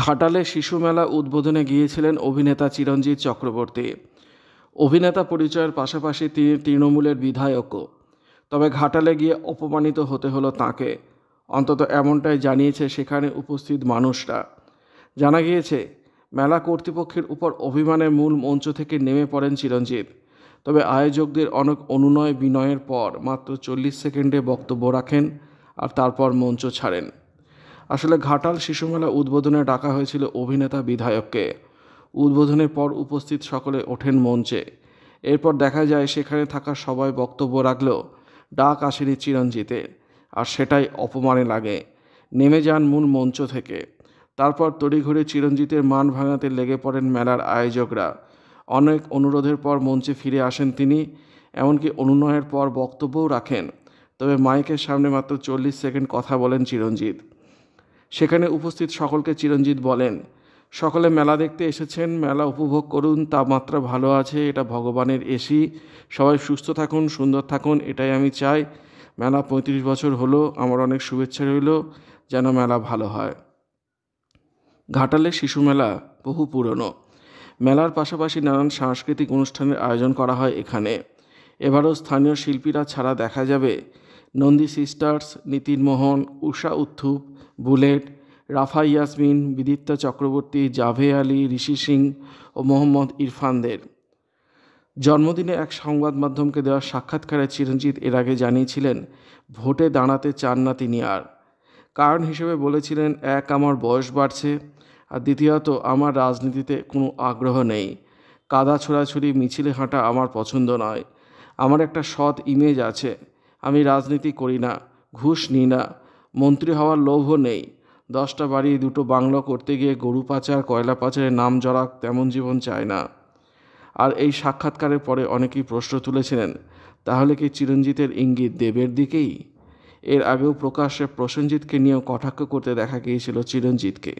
ঘাটালে শিশু মেলা উদ্বোধনে গিয়েছিলেন অভিনেতা চিরঞ্জিত চক্রবর্তী অভিনেতা পরিচয়ের পাশাপাশি তিনি তৃণমূলের বিধায়কও তবে ঘাটালে গিয়ে অপমানিত হতে হলো তাকে অন্তত এমনটাই জানিয়েছে সেখানে উপস্থিত মানুষরা জানা গিয়েছে মেলা কর্তৃপক্ষের উপর অভিমানের মূল মঞ্চ থেকে নেমে পড়েন চিরঞ্জিত তবে আয়োজকদের অনেক অনুনয় বিনয়ের পর মাত্র চল্লিশ সেকেন্ডে বক্তব্য রাখেন আর তারপর মঞ্চ ছাড়েন আসলে ঘাটাল শিশুমেলা উদ্বোধনে ডাকা হয়েছিল অভিনেতা বিধায়ককে উদ্বোধনের পর উপস্থিত সকলে ওঠেন মঞ্চে এরপর দেখা যায় সেখানে থাকা সবাই বক্তব্য রাখল ডাক আসেনি চিরঞ্জিতে আর সেটাই অপমানে লাগে নেমে যান মূল মঞ্চ থেকে তারপর তড়িঘড়ি চিরঞ্জিতের মান ভাঙাতে লেগে পড়েন মেলার আয়োজকরা অনেক অনুরোধের পর মঞ্চে ফিরে আসেন তিনি এমনকি অনুনয়ের পর বক্তব্যও রাখেন তবে মাইকের সামনে মাত্র চল্লিশ সেকেন্ড কথা বলেন চিরঞ্জিত সেখানে উপস্থিত সকলকে চিরঞ্জিত বলেন সকলে মেলা দেখতে এসেছেন মেলা উপভোগ করুন তাপমাত্রা ভালো আছে এটা ভগবানের এসি সবাই সুস্থ থাকুন সুন্দর থাকুন এটাই আমি চাই মেলা পঁয়ত্রিশ বছর হলো আমার অনেক শুভেচ্ছা রইল যেন মেলা ভালো হয় ঘাটালে শিশু মেলা বহু পুরনো মেলার পাশাপাশি নানান সাংস্কৃতিক অনুষ্ঠানের আয়োজন করা হয় এখানে এবারও স্থানীয় শিল্পীরা ছাড়া দেখা যাবে নন্দী সিস্টার্স নীতিনমোহন মোহন উষা উত্থুপ বুলেট রাফা ইয়াসমিন বিদীপ্তা চক্রবর্তী জাভে আলী ঋষি সিং ও মোহাম্মদ ইরফানদের জন্মদিনে এক সংবাদ মাধ্যমকে দেওয়া সাক্ষাৎকারে চিরঞ্জিত এর আগে জানিয়েছিলেন ভোটে দাঁড়াতে চান না তিনি আর কারণ হিসেবে বলেছিলেন এক আমার বয়স বাড়ছে আর দ্বিতীয়ত আমার রাজনীতিতে কোনো আগ্রহ নেই কাদা ছোড়াছুড়ি মিছিলে হাঁটা আমার পছন্দ নয় আমার একটা সৎ ইমেজ আছে আমি রাজনীতি করি না ঘুষ নিই না মন্ত্রী হওয়ার লোভও নেই দশটা বাড়ি দুটো বাংলো করতে গিয়ে গরু পাচার কয়লা পাচারের নাম জড়া তেমন জীবন চায় না আর এই সাক্ষাৎকারের পরে অনেকেই প্রশ্ন তুলেছিলেন তাহলে কি চিরঞ্জিতের ইঙ্গিত দেবের দিকেই এর আগেও প্রকাশ্যে প্রসেনজিৎকে নিয়েও কটাক্ষ করতে দেখা গিয়েছিল চিরঞ্জিতকে